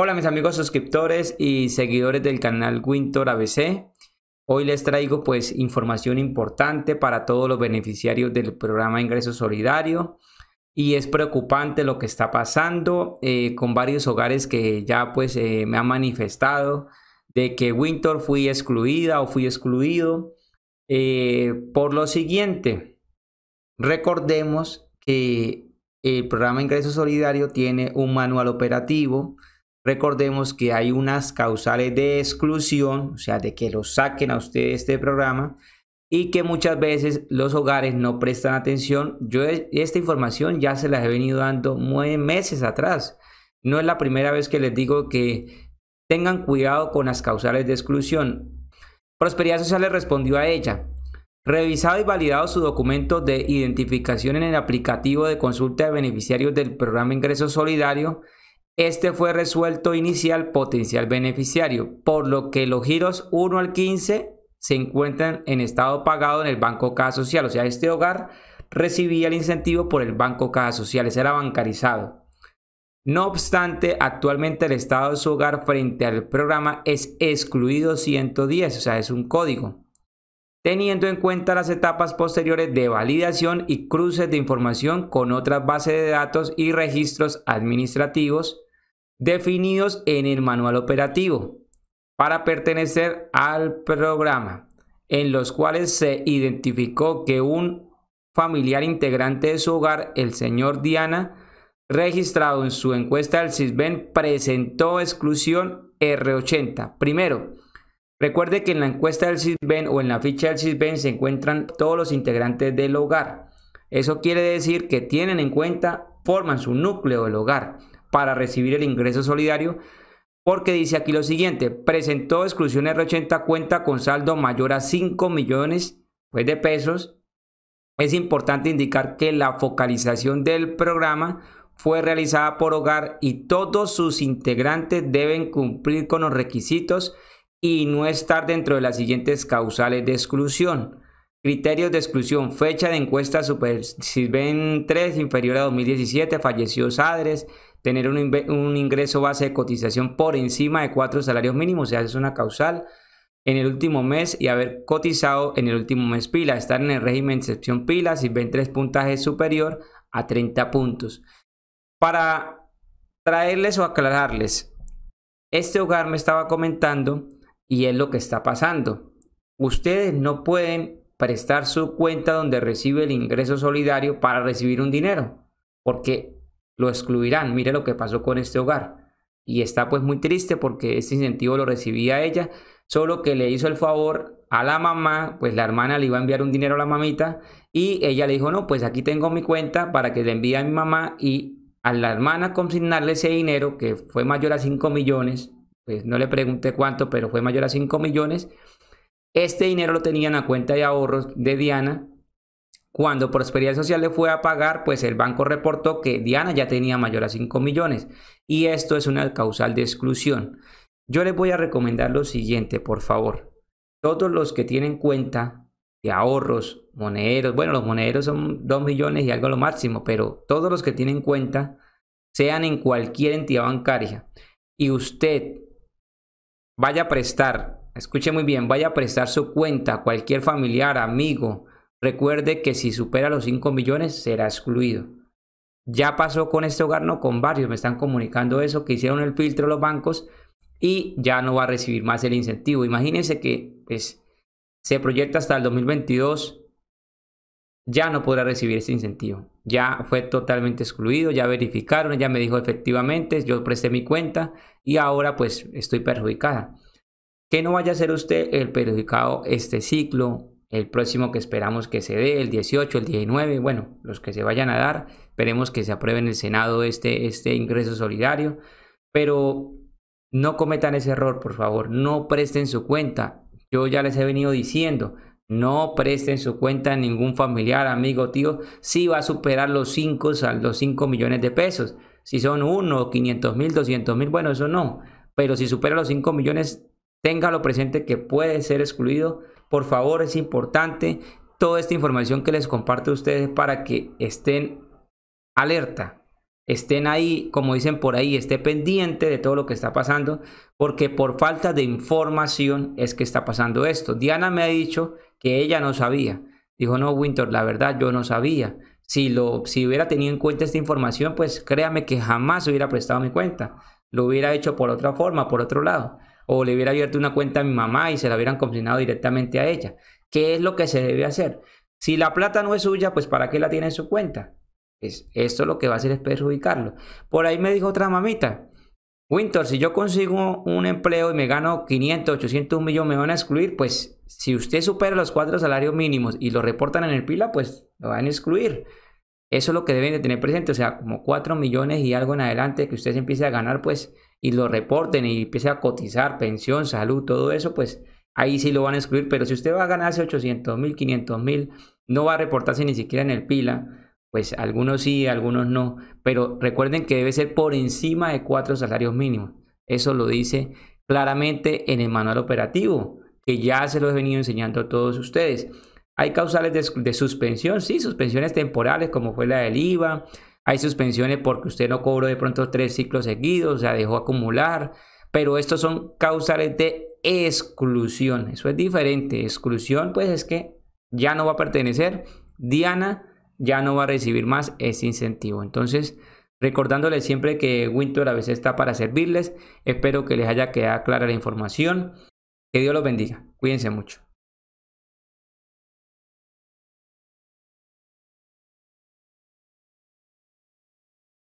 Hola mis amigos suscriptores y seguidores del canal Winter ABC. Hoy les traigo pues información importante para todos los beneficiarios del programa Ingreso Solidario y es preocupante lo que está pasando eh, con varios hogares que ya pues eh, me han manifestado de que Winter fui excluida o fui excluido eh, por lo siguiente. Recordemos que el programa Ingreso Solidario tiene un manual operativo Recordemos que hay unas causales de exclusión, o sea, de que los saquen a ustedes de este programa y que muchas veces los hogares no prestan atención. Yo e, esta información ya se las he venido dando nueve meses atrás. No es la primera vez que les digo que tengan cuidado con las causales de exclusión. Prosperidad Social le respondió a ella. Revisado y validado su documento de identificación en el aplicativo de consulta de beneficiarios del programa Ingreso Solidario, este fue resuelto inicial potencial beneficiario, por lo que los giros 1 al 15 se encuentran en estado pagado en el Banco Caja Social. O sea, este hogar recibía el incentivo por el Banco Caja Social, ese era bancarizado. No obstante, actualmente el estado de su hogar frente al programa es excluido 110, o sea, es un código, teniendo en cuenta las etapas posteriores de validación y cruces de información con otras bases de datos y registros administrativos definidos en el manual operativo para pertenecer al programa, en los cuales se identificó que un familiar integrante de su hogar, el señor Diana, registrado en su encuesta del CISBEN, presentó exclusión R80. Primero, recuerde que en la encuesta del CISBEN o en la ficha del CISBEN se encuentran todos los integrantes del hogar. Eso quiere decir que tienen en cuenta, forman su núcleo del hogar para recibir el ingreso solidario, porque dice aquí lo siguiente, presentó exclusión R80 cuenta con saldo mayor a 5 millones pues, de pesos. Es importante indicar que la focalización del programa fue realizada por hogar y todos sus integrantes deben cumplir con los requisitos y no estar dentro de las siguientes causales de exclusión. Criterios de exclusión, fecha de encuesta super si ven 3 inferior a 2017, falleció Sadres, tener un, ingreso base de cotización por encima de cuatro salarios mínimos, o es una causal en el último mes y haber cotizado en el último mes pila, estar en el régimen de excepción pila si ven tres puntajes superior a 30 puntos. Para traerles o aclararles, este hogar me estaba comentando y es lo que está pasando. Ustedes no pueden prestar su cuenta donde recibe el ingreso solidario para recibir un dinero, porque lo excluirán. Mire lo que pasó con este hogar. Y está pues muy triste porque este incentivo lo recibía ella, solo que le hizo el favor a la mamá, pues la hermana le iba a enviar un dinero a la mamita y ella le dijo, no, pues aquí tengo mi cuenta para que le envíe a mi mamá y a la hermana consignarle ese dinero que fue mayor a 5 millones, pues no le pregunté cuánto, pero fue mayor a 5 millones. Este dinero lo tenían a cuenta de ahorros de Diana cuando Prosperidad Social le fue a pagar, pues el banco reportó que Diana ya tenía mayor a 5 millones y esto es una causal de exclusión. Yo les voy a recomendar lo siguiente, por favor. Todos los que tienen cuenta de ahorros, monederos, bueno, los monederos son 2 millones y algo lo máximo, pero todos los que tienen cuenta, sean en cualquier entidad bancaria, y usted vaya a prestar, escuche muy bien, vaya a prestar su cuenta a cualquier familiar, amigo, Recuerde que si supera los 5 millones será excluido. Ya pasó con este hogar, no con varios, me están comunicando eso, que hicieron el filtro los bancos y ya no va a recibir más el incentivo. Imagínense que pues, se proyecta hasta el 2022, ya no podrá recibir ese incentivo. Ya fue totalmente excluido, ya verificaron, ya me dijo efectivamente, yo presté mi cuenta y ahora pues estoy perjudicada. Que no vaya a ser usted el perjudicado este ciclo el próximo que esperamos que se dé, el 18, el 19, bueno, los que se vayan a dar, esperemos que se apruebe en el Senado este, este ingreso solidario, pero no cometan ese error, por favor, no presten su cuenta, yo ya les he venido diciendo, no presten su cuenta a ningún familiar, amigo, tío, si va a superar los 5 los 5 millones de pesos, si son 1, 500 mil, 200 mil, bueno, eso no, pero si supera los 5 millones, tenga lo presente que puede ser excluido por favor, es importante toda esta información que les comparto a ustedes para que estén alerta, estén ahí, como dicen por ahí, esté pendiente de todo lo que está pasando, porque por falta de información es que está pasando esto. Diana me ha dicho que ella no sabía. Dijo, no, Winter, la verdad yo no sabía. Si, lo, si hubiera tenido en cuenta esta información, pues créame que jamás hubiera prestado mi cuenta. Lo hubiera hecho por otra forma, por otro lado o le hubiera abierto una cuenta a mi mamá y se la hubieran consignado directamente a ella. ¿Qué es lo que se debe hacer? Si la plata no es suya, pues ¿para qué la tiene en su cuenta? Es pues, esto lo que va a hacer es perjudicarlo. Por ahí me dijo otra mamita, Winter, si yo consigo un empleo y me gano 500, 800, un millón, me van a excluir, pues si usted supera los cuatro salarios mínimos y lo reportan en el pila, pues lo van a excluir. Eso es lo que deben de tener presente, o sea, como 4 millones y algo en adelante que usted se empiece a ganar, pues y lo reporten y empiece a cotizar pensión, salud, todo eso, pues ahí sí lo van a excluir. Pero si usted va a ganarse 800 mil, 500 mil, no va a reportarse ni siquiera en el PILA. Pues algunos sí, algunos no. Pero recuerden que debe ser por encima de cuatro salarios mínimos. Eso lo dice claramente en el manual operativo, que ya se lo he venido enseñando a todos ustedes. Hay causales de, de suspensión, sí, suspensiones temporales como fue la del IVA, hay suspensiones porque usted no cobró de pronto tres ciclos seguidos, o sea, dejó acumular, pero estos son causales de exclusión, eso es diferente, exclusión pues es que ya no va a pertenecer, Diana ya no va a recibir más ese incentivo, entonces... Recordándoles siempre que Winter a veces está para servirles. Espero que les haya quedado clara la información. Que Dios los bendiga. Cuídense mucho.